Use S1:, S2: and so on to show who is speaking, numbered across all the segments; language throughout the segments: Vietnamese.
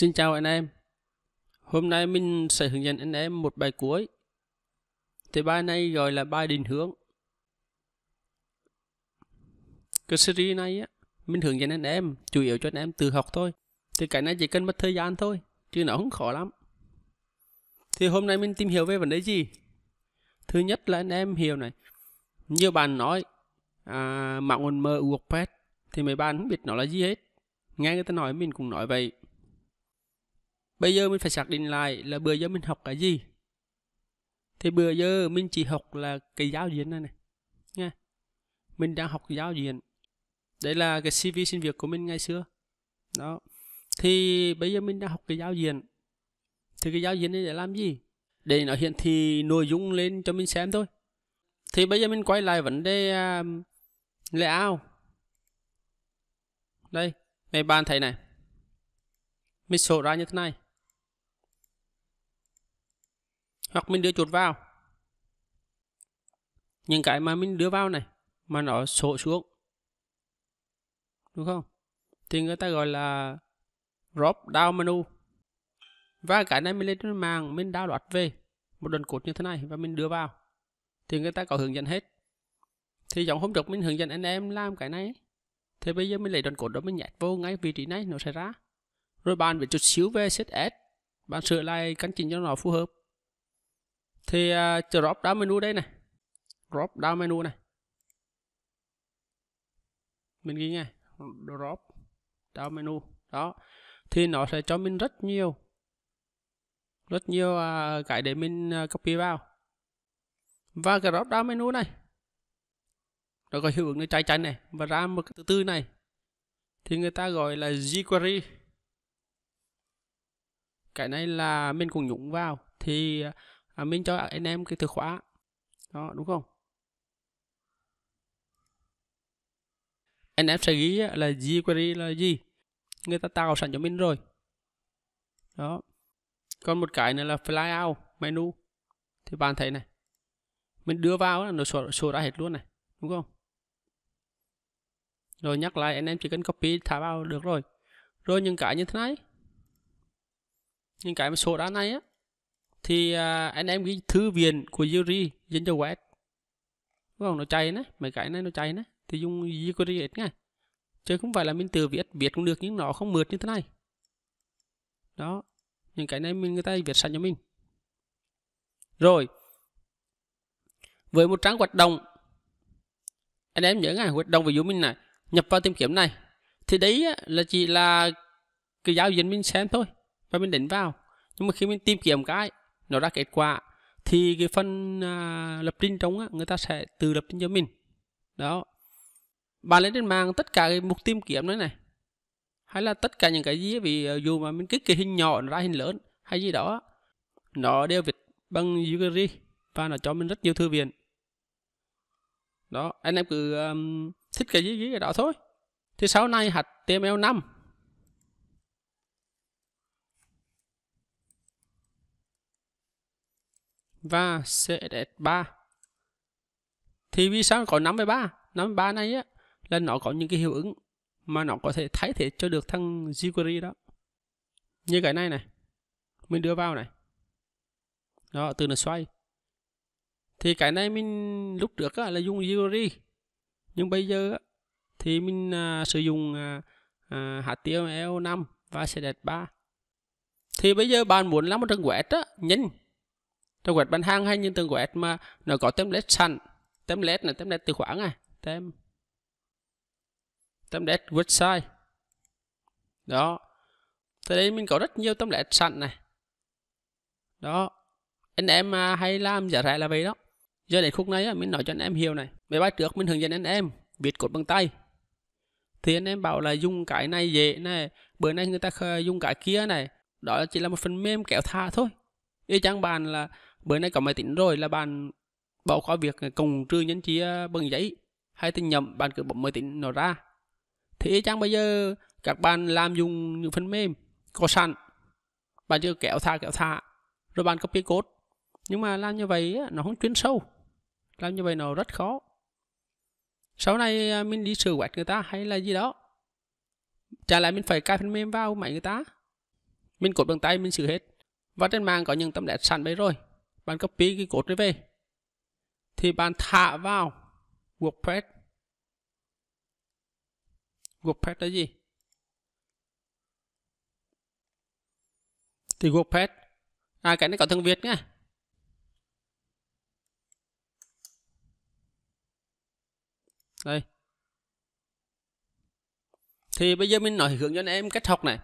S1: Xin chào anh em Hôm nay mình sẽ hướng dẫn anh em một bài cuối Thì bài này gọi là bài định hướng Cái series này á Mình hướng dẫn anh em Chủ yếu cho anh em tự học thôi Thì cái này chỉ cần mất thời gian thôi Chứ nó không khó lắm Thì hôm nay mình tìm hiểu về vấn đề gì Thứ nhất là anh em hiểu này nhiều bạn nói à, Mạng nguồn mơ WordPress Thì mấy bạn không biết nó là gì hết Nghe người ta nói mình cũng nói vậy bây giờ mình phải xác định lại là bữa giờ mình học cái gì thì bữa giờ mình chỉ học là cái giáo diện này này nha mình đang học giáo diện đây là cái cv xin việc của mình ngày xưa đó thì bây giờ mình đang học cái giáo diện thì cái giáo diện này để làm gì để nó hiện thị nội dung lên cho mình xem thôi thì bây giờ mình quay lại vấn đề um, layout đây mấy bạn thấy này mình sổ ra như thế này hoặc mình đưa chuột vào những cái mà mình đưa vào này mà nó sổ xuống đúng không thì người ta gọi là drop down menu và cái này mình lên trên mạng mình download về một đoạn cột như thế này và mình đưa vào thì người ta có hướng dẫn hết thì giống hôm trước mình hướng dẫn anh em làm cái này thì bây giờ mình lấy đoạn cột đó mình nhét vô ngay vị trí này nó sẽ ra rồi bạn phải chút xíu về set s bạn sửa lại căn chỉnh cho nó phù hợp thì uh, drop down menu đây này drop down menu này mình ghi ngay drop down menu đó thì nó sẽ cho mình rất nhiều rất nhiều uh, cái để mình uh, copy vào và cái drop down menu này nó có hiệu ứng trái chắn này và ra một cái từ tư này thì người ta gọi là jQuery cái này là mình cũng nhúng vào thì uh, à, mình cho anh em cái từ khóa đó đúng không anh em sẽ ghi là jQuery là gì người ta tạo sẵn cho mình rồi đó còn một cái nữa là flyout menu thì bạn thấy này mình đưa vào là nó sổ, sổ ra hết luôn này đúng không rồi nhắc lại anh em chỉ cần copy thả vào được rồi rồi những cái như thế này những cái mà sổ ra này á thì à, anh em cái thư viện của Yuri dành cho web đúng không nó chạy nữa mấy cái này nó chạy nữa thì dùng Yuri nghe, chứ không phải là mình tự viết viết cũng được nhưng nó không mượt như thế này đó những cái này mình người ta viết sẵn cho mình rồi với một trang hoạt động anh em nhớ ngay hoạt động ví dụ mình này nhập vào tìm kiếm này thì đấy là chỉ là cái giao diện mình xem thôi và mình đánh vào nhưng mà khi mình tìm kiếm cái nó ra kết quả thì cái phần à, lập trình trong á, người ta sẽ tự lập trình cho mình đó bạn lên trên mạng tất cả cái mục tìm kiếm đấy này hay là tất cả những cái gì vì à, dù mà mình kích cái hình nhỏ nó ra hình lớn hay gì đó nó đều viết bằng jQuery và nó cho mình rất nhiều thư viện đó anh em cứ um, thích cái gì cái đó thôi thì sau này HTML5 và CSS3 thì vì sao có 53 53 này á là nó có những cái hiệu ứng mà nó có thể thay thế cho được thằng jQuery đó như cái này này mình đưa vào này đó từ nó xoay thì cái này mình lúc trước á, là dùng jQuery nhưng bây giờ á, thì mình à, sử dụng à, à, HTML5 và CSS3 thì bây giờ bạn muốn làm một trang web á, nhanh trong web bán hàng hay những từng web mà nó có template sẵn template là template từ khóa này tem template website đó tại đây mình có rất nhiều template sẵn này đó anh em à, hay làm giả rẻ là vậy đó giờ đến khúc này mình nói cho anh em hiểu này mấy bài trước mình hướng dẫn anh em viết cột bằng tay thì anh em bảo là dùng cái này dễ này bữa nay người ta dùng cái kia này đó chỉ là một phần mềm kéo thả thôi ý chẳng bàn là bữa nay có máy tính rồi là bạn bỏ khỏi việc cùng trừ nhân chia à, bằng giấy hay tin nhầm bạn cứ bấm máy tính nó ra thế chẳng bây giờ các bạn làm dùng những phần mềm có sẵn bạn chưa kéo thả kéo thả rồi bạn copy code nhưng mà làm như vậy à, nó không chuyên sâu làm như vậy nó rất khó sau này à, mình đi sửa quét người ta hay là gì đó trả lại mình phải cài phần mềm vào máy người ta mình cột bằng tay mình sửa hết và trên mạng có những tấm đét sẵn đấy rồi bạn copy cái code này về thì bạn thả vào WordPress WordPress là gì thì WordPress à cái này có tiếng Việt nhá đây thì bây giờ mình nói hướng anh em cách học này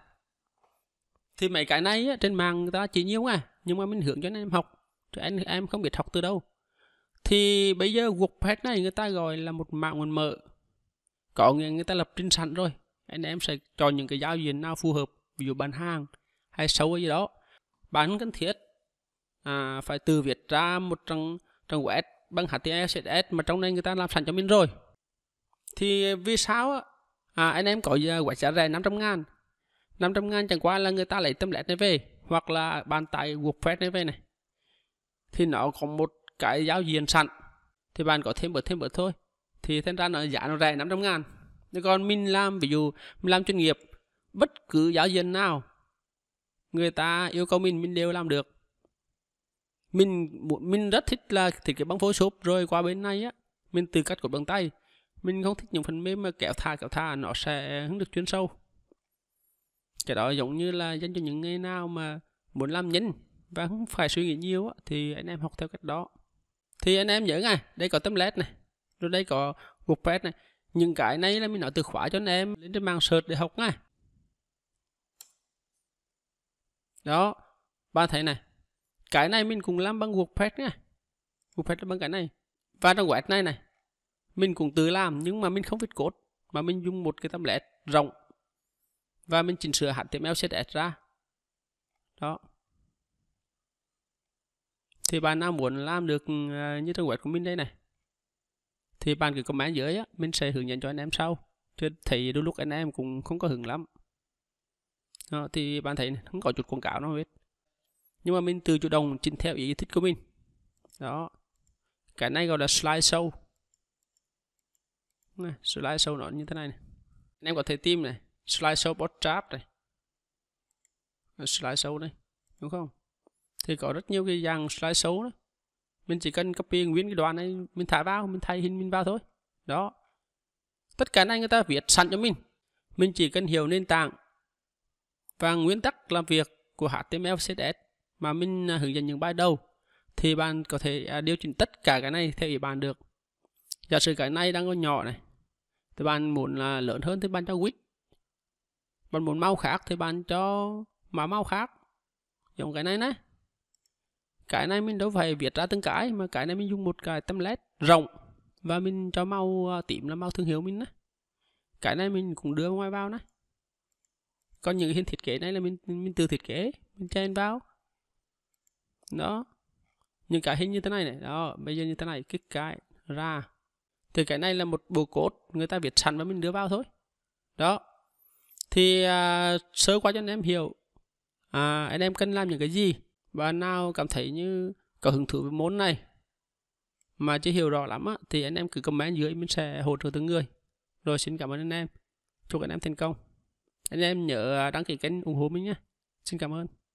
S1: thì mấy cái này á, trên mạng người ta chỉ nhiều à nhưng mà mình hướng anh em học thì anh em không biết học từ đâu thì bây giờ WordPress này người ta gọi là một mạng nguồn mở có nghĩa người ta lập trình sẵn rồi anh em sẽ chọn những cái giao diện nào phù hợp ví dụ bán hàng hay xấu hay gì đó bán cần thiết à, phải từ viết ra một trang trang web bằng HTML CSS mà trong này người ta làm sẵn cho mình rồi thì vì sao à, anh em có web giá rẻ 500 ngàn 500 ngàn chẳng qua là người ta lấy tâm template này về hoặc là bàn tay WordPress này về này thì nó có một cái giao diện sẵn thì bạn có thêm bớt thêm bớt thôi thì thành ra nó giá nó rẻ 500 ngàn nhưng còn mình làm ví dụ mình làm chuyên nghiệp bất cứ giáo diện nào người ta yêu cầu mình mình đều làm được mình mình rất thích là thiết kế bằng Photoshop rồi qua bên này á mình tự cắt của bằng tay mình không thích những phần mềm mà kéo thả kéo thả nó sẽ không được chuyên sâu cái đó giống như là dành cho những người nào mà muốn làm nhanh và không phải suy nghĩ nhiều á, thì anh em học theo cách đó thì anh em nhớ ngay đây có tấm led này rồi đây có WordPress này những cái này là mình nói từ khóa cho anh em lên trên mạng search để học ngay đó bạn thấy này cái này mình cũng làm bằng WordPress nha WordPress là bằng cái này và trong web này này mình cũng tự làm nhưng mà mình không viết code mà mình dùng một cái tấm led rộng và mình chỉnh sửa HTML CSS ra đó thì bạn nào muốn làm được ờ, như trang web của mình đây này thì bạn cứ comment dưới á mình sẽ hướng dẫn cho anh em sau chứ thì đôi lúc anh em cũng không có hưởng lắm à, thì bạn thấy này, không có chút quảng cáo nó hết nhưng mà mình từ chủ động chỉnh theo ý thích của mình đó cái này gọi là slide show này, slide show nó như thế này, này. anh em có thể tìm này slide show trap này ờ, slide show này đúng không thì có rất nhiều cái dạng slide xấu đó mình chỉ cần copy nguyên cái đoạn này mình thả vào mình thay hình mình vào thôi đó tất cả này người ta viết sẵn cho mình mình chỉ cần hiểu nền tảng và nguyên tắc làm việc của HTML CSS mà mình à, hướng dẫn những bài đầu thì bạn có thể à, điều chỉnh tất cả cái này theo ý bạn được giả sử cái này đang còn nhỏ này thì bạn muốn là lớn hơn thì bạn cho width bạn muốn màu khác thì bạn cho mà màu khác giống cái này này cái này mình đâu phải viết ra từng cái mà cái này mình dùng một cái template rộng và mình cho màu à, tím là màu thương hiệu mình đó. cái này mình cũng đưa ngoài vào này còn những hình thiết kế này là mình mình tự thiết kế mình chen vào đó những cái hình như thế này này đó bây giờ như thế này kích cái ra thì cái này là một bộ cốt người ta viết sẵn và mình đưa vào thôi đó thì à, sơ qua cho anh em hiểu à, anh em cần làm những cái gì bạn nào cảm thấy như có hứng thú với môn này mà chưa hiểu rõ lắm á, thì anh em cứ comment dưới mình sẽ hỗ trợ từng người rồi xin cảm ơn anh em chúc anh em thành công anh em nhớ đăng ký kênh ủng hộ mình nhé xin cảm ơn